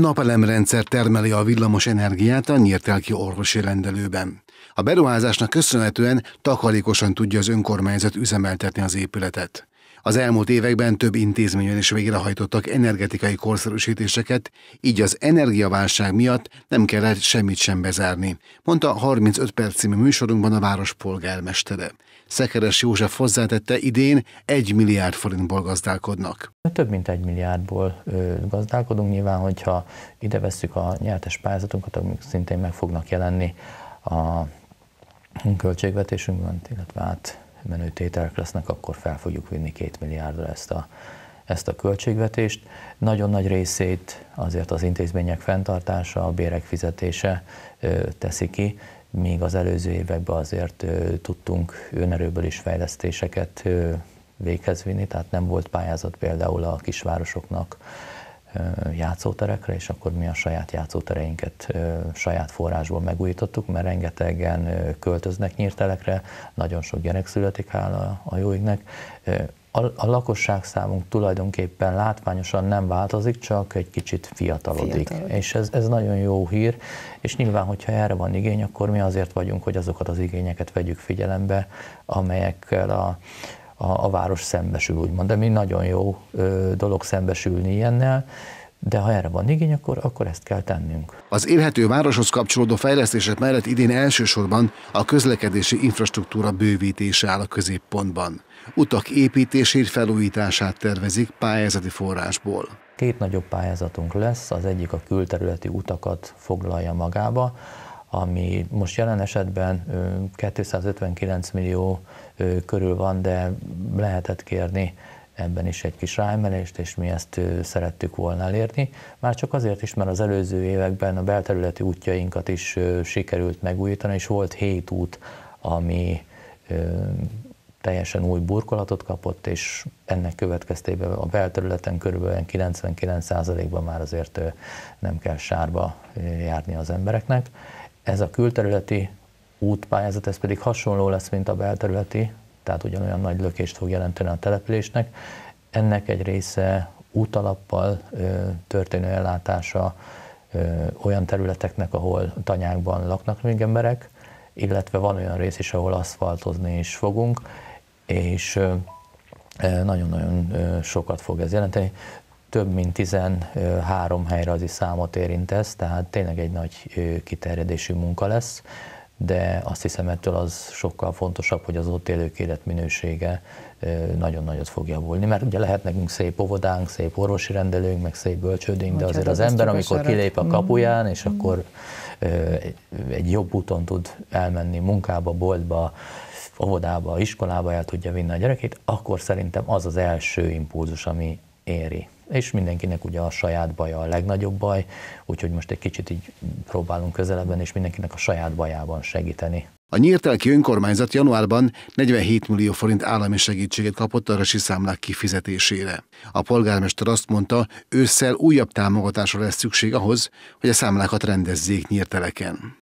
Napelemrendszer termeli a villamos energiát a nyírtelki orvosi rendelőben. A beruházásnak köszönhetően takarékosan tudja az önkormányzat üzemeltetni az épületet. Az elmúlt években több intézményen is végrehajtottak energetikai korszerűsítéseket, így az energiaválság miatt nem kellett semmit sem bezárni, mondta 35 perc című műsorunkban a város polgármestere. Szekeres József hozzátette, idén 1 milliárd forintból gazdálkodnak. Több mint 1 milliárdból gazdálkodunk, nyilván, hogyha ide veszük a nyertes pályázatunkat, amik szintén meg fognak jelenni a költségvetésünkben, illetve hát menő tételek lesznek, akkor fel fogjuk vinni két milliárdra ezt a, ezt a költségvetést. Nagyon nagy részét azért az intézmények fenntartása, a bérek fizetése teszi ki, Míg az előző években azért tudtunk önerőből is fejlesztéseket véghez vinni, tehát nem volt pályázat például a kisvárosoknak játszóterekre, és akkor mi a saját játszótereinket saját forrásból megújítottuk, mert rengetegen költöznek nyírtelekre, nagyon sok gyerek születik, hála a jóiknek. A, a lakosság számunk tulajdonképpen látványosan nem változik, csak egy kicsit fiatalodik. Fiatal. És ez, ez nagyon jó hír, és nyilván, hogyha erre van igény, akkor mi azért vagyunk, hogy azokat az igényeket vegyük figyelembe, amelyekkel a, a, a város szembesül, úgymond. De mi nagyon jó ö, dolog szembesülni ilyennel, de ha erre van igény, akkor, akkor ezt kell tennünk. Az élhető városhoz kapcsolódó fejlesztések mellett idén elsősorban a közlekedési infrastruktúra bővítése áll a középpontban. Utak építését, felújítását tervezik pályázati forrásból. Két nagyobb pályázatunk lesz, az egyik a külterületi utakat foglalja magába, ami most jelen esetben 259 millió körül van, de lehetett kérni ebben is egy kis ráemelést, és mi ezt szerettük volna elérni. Már csak azért is, mert az előző években a belterületi útjainkat is sikerült megújítani, és volt hét út, ami teljesen új burkolatot kapott, és ennek következtében a belterületen körülbelül 99%-ban már azért nem kell sárba járni az embereknek. Ez a külterületi útpályázat, ez pedig hasonló lesz, mint a belterületi, tehát ugyanolyan nagy lökést fog jelenteni a településnek. Ennek egy része útalappal történő ellátása olyan területeknek, ahol tanyákban laknak még emberek, illetve van olyan rész is, ahol aszfaltozni is fogunk, és nagyon-nagyon sokat fog ez jelenteni több mint 13 is számot érint ez, tehát tényleg egy nagy kiterjedésű munka lesz, de azt hiszem ettől az sokkal fontosabb, hogy az ott élők életminősége nagyon nagyot fog javulni, mert ugye lehet nekünk szép óvodánk, szép orvosi rendelőnk, meg szép bölcsődénk, de azért hát az ember, amikor kilép a kapuján, és mm-hmm. akkor egy jobb úton tud elmenni munkába, boltba, óvodába, iskolába el tudja vinni a gyerekét, akkor szerintem az az első impulzus, ami éri és mindenkinek ugye a saját baja a legnagyobb baj, úgyhogy most egy kicsit így próbálunk közelebben, és mindenkinek a saját bajában segíteni. A nyírtelki önkormányzat januárban 47 millió forint állami segítséget kapott a rasi számlák kifizetésére. A polgármester azt mondta, ősszel újabb támogatásra lesz szükség ahhoz, hogy a számlákat rendezzék nyírteleken.